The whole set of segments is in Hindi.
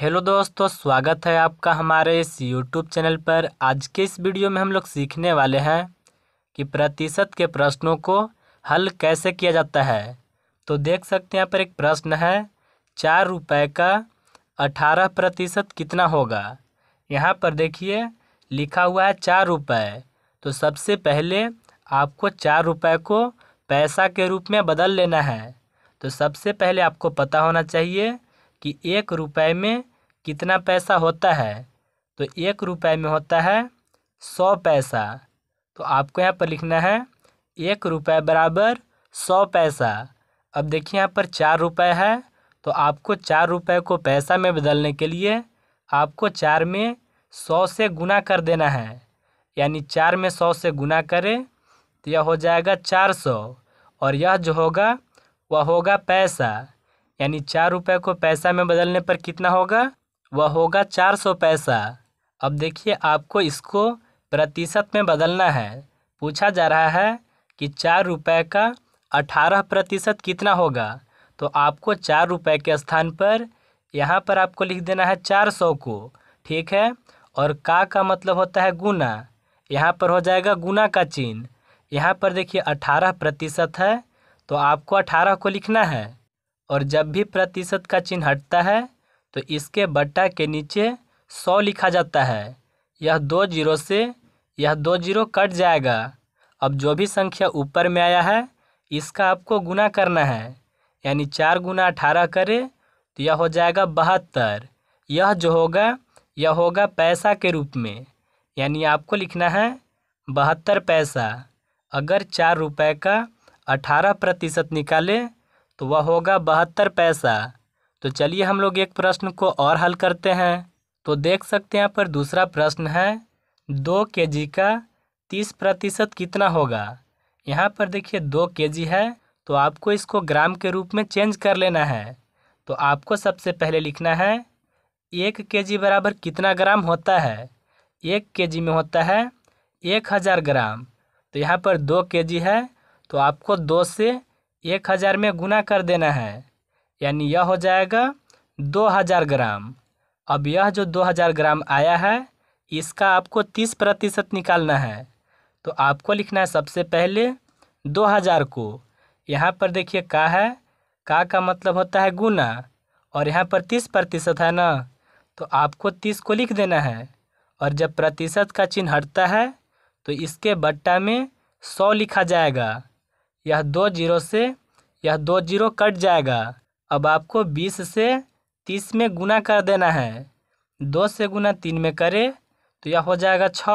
हेलो दोस्तों स्वागत है आपका हमारे इस यूट्यूब चैनल पर आज के इस वीडियो में हम लोग सीखने वाले हैं कि प्रतिशत के प्रश्नों को हल कैसे किया जाता है तो देख सकते हैं यहाँ पर एक प्रश्न है चार रुपये का अठारह प्रतिशत कितना होगा यहाँ पर देखिए लिखा हुआ है चार रुपये तो सबसे पहले आपको चार रुपये को पैसा के रूप में बदल लेना है तो सबसे पहले आपको पता होना चाहिए कि एक रुपये में कितना पैसा होता है तो एक रुपये में होता है सौ पैसा तो आपको यहाँ पर लिखना है एक रुपये बराबर सौ पैसा अब देखिए यहाँ पर चार रुपये है तो आपको चार रुपये को पैसा में बदलने के लिए आपको चार में सौ से गुना कर देना है यानी चार में सौ से गुना करें तो यह हो जाएगा चार सौ और यह जो होगा वह होगा पैसा यानी चार रुपये को पैसा में बदलने पर कितना होगा वह होगा चार सौ पैसा अब देखिए आपको इसको प्रतिशत में बदलना है पूछा जा रहा है कि चार रुपये का अठारह प्रतिशत कितना होगा तो आपको चार रुपये के स्थान पर यहाँ पर आपको लिख देना है चार सौ को ठीक है और का का मतलब होता है गुना यहाँ पर हो जाएगा गुना का चिन्ह यहाँ पर देखिए अठारह प्रतिशत है तो आपको अठारह को लिखना है और जब भी प्रतिशत का चिन्ह हटता है तो इसके बट्टा के नीचे सौ लिखा जाता है यह दो जीरो से यह दो जीरो कट जाएगा अब जो भी संख्या ऊपर में आया है इसका आपको गुना करना है यानी चार गुना अठारह करें तो यह हो जाएगा बहत्तर यह जो होगा यह होगा पैसा के रूप में यानी आपको लिखना है बहत्तर पैसा अगर चार रुपये का अठारह प्रतिशत निकालें तो वह होगा बहत्तर पैसा तो चलिए हम लोग एक प्रश्न को और हल करते हैं तो देख सकते हैं यहाँ पर दूसरा प्रश्न है दो के जी का तीस प्रतिशत कितना होगा यहाँ पर देखिए दो के जी है तो आपको इसको ग्राम के रूप में चेंज कर लेना है तो आपको सबसे पहले लिखना है एक के जी बराबर कितना ग्राम होता है एक के जी में होता है एक हज़ार ग्राम तो यहाँ पर दो के जी है तो आपको दो से एक हज़ार में गुना कर देना है यानी यह हो जाएगा दो हज़ार ग्राम अब यह जो दो हज़ार ग्राम आया है इसका आपको तीस प्रतिशत निकालना है तो आपको लिखना है सबसे पहले दो हज़ार को यहाँ पर देखिए का है का का मतलब होता है गुना और यहाँ पर तीस प्रतिशत है ना तो आपको तीस को लिख देना है और जब प्रतिशत का चिन्ह हटता है तो इसके बट्टा में सौ लिखा जाएगा यह दो जीरो से यह दो जीरो कट जाएगा अब आपको बीस से तीस में गुना कर देना है दो से गुना तीन में करे तो यह हो जाएगा छ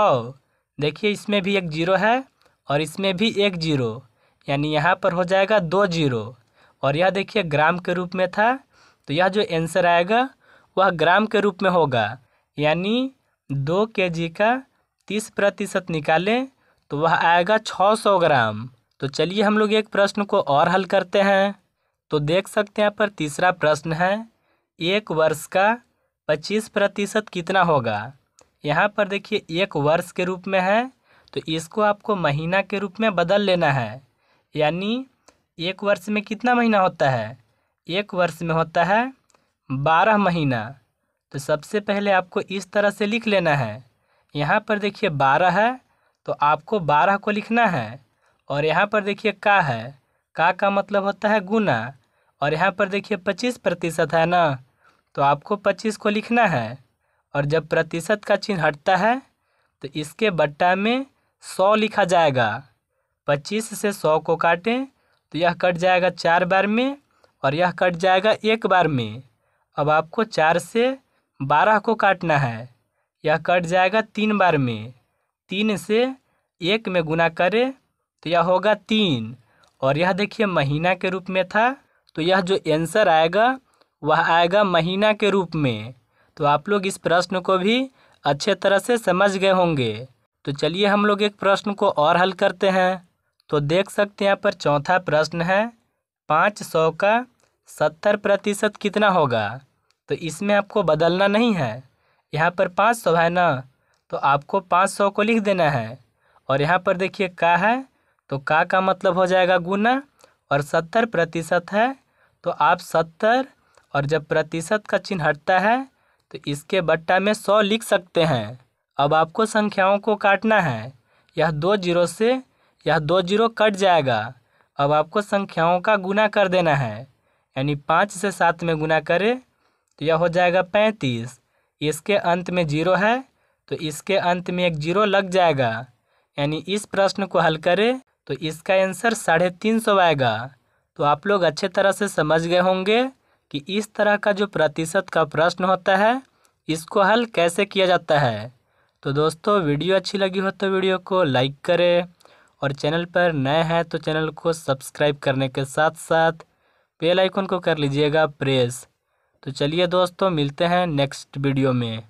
देखिए इसमें भी एक जीरो है और इसमें भी एक जीरो यानी यहाँ पर हो जाएगा दो जीरो और यह देखिए ग्राम के रूप में था तो यह जो आंसर आएगा वह ग्राम के रूप में होगा यानी दो के जी का तीस प्रतिशत निकालें तो वह आएगा छः सौ ग्राम तो चलिए हम लोग एक प्रश्न को और हल करते हैं तो देख सकते हैं यहाँ पर तीसरा प्रश्न है एक वर्ष का पच्चीस प्रतिशत कितना होगा यहाँ पर देखिए एक वर्ष के रूप में है तो इसको आपको महीना के रूप में बदल लेना है यानी एक वर्ष में कितना महीना होता है एक वर्ष में होता है बारह महीना तो सबसे पहले आपको इस तरह से लिख लेना है यहाँ पर देखिए बारह है तो आपको बारह को लिखना है और यहाँ पर देखिए का है का का मतलब होता है गुना और यहाँ पर देखिए पच्चीस प्रतिशत है ना तो आपको पच्चीस को लिखना है और जब प्रतिशत का चिन्ह हटता है तो इसके बट्टा में सौ लिखा जाएगा पच्चीस से सौ को काटें तो यह कट जाएगा चार बार में और यह कट जाएगा एक बार में अब आपको चार से बारह को काटना है यह कट जाएगा तीन बार में तीन से एक में गुना करें तो यह होगा तीन और यह देखिए महीना के रूप में था तो यह जो आंसर आएगा वह आएगा महीना के रूप में तो आप लोग इस प्रश्न को भी अच्छे तरह से समझ गए होंगे तो चलिए हम लोग एक प्रश्न को और हल करते हैं तो देख सकते हैं यहाँ पर चौथा प्रश्न है पाँच सौ का सत्तर प्रतिशत कितना होगा तो इसमें आपको बदलना नहीं है यहाँ पर पाँच सौ है ना तो आपको पाँच सौ को लिख देना है और यहाँ पर देखिए का है तो का का मतलब हो जाएगा गुना और सत्तर प्रतिशत है तो आप सत्तर और जब प्रतिशत का चिन्ह हटता है तो इसके बट्टा में सौ लिख सकते हैं अब आपको संख्याओं को काटना है यह दो जीरो से यह दो जीरो कट जाएगा अब आपको संख्याओं का गुना कर देना है यानी पाँच से सात में गुना करें तो यह हो जाएगा पैंतीस इसके अंत में जीरो है तो इसके अंत में एक जीरो लग जाएगा यानी इस प्रश्न को हल करें तो इसका आंसर साढ़े तीन सौ आएगा तो आप लोग अच्छे तरह से समझ गए होंगे कि इस तरह का जो प्रतिशत का प्रश्न होता है इसको हल कैसे किया जाता है तो दोस्तों वीडियो अच्छी लगी हो तो वीडियो को लाइक करें और चैनल पर नए हैं तो चैनल को सब्सक्राइब करने के साथ साथ बेल आइकन को कर लीजिएगा प्रेस तो चलिए दोस्तों मिलते हैं नेक्स्ट वीडियो में